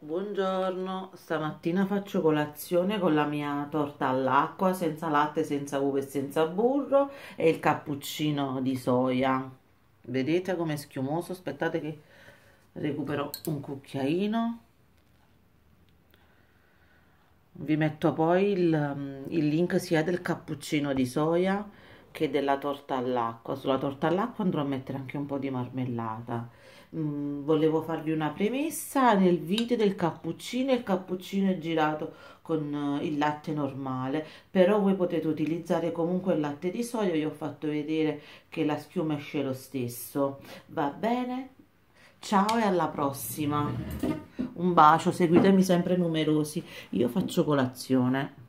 Buongiorno, stamattina faccio colazione con la mia torta all'acqua, senza latte, senza uva e senza burro e il cappuccino di soia. Vedete com'è schiumoso? Aspettate che recupero un cucchiaino. Vi metto poi il, mm, il link sia del cappuccino di soia che della torta all'acqua. Sulla torta all'acqua andrò a mettere anche un po' di marmellata. Mm, volevo farvi una premessa nel video del cappuccino il cappuccino è girato con eh, il latte normale però voi potete utilizzare comunque il latte di soia vi ho fatto vedere che la schiuma esce lo stesso va bene? ciao e alla prossima un bacio seguitemi sempre numerosi io faccio colazione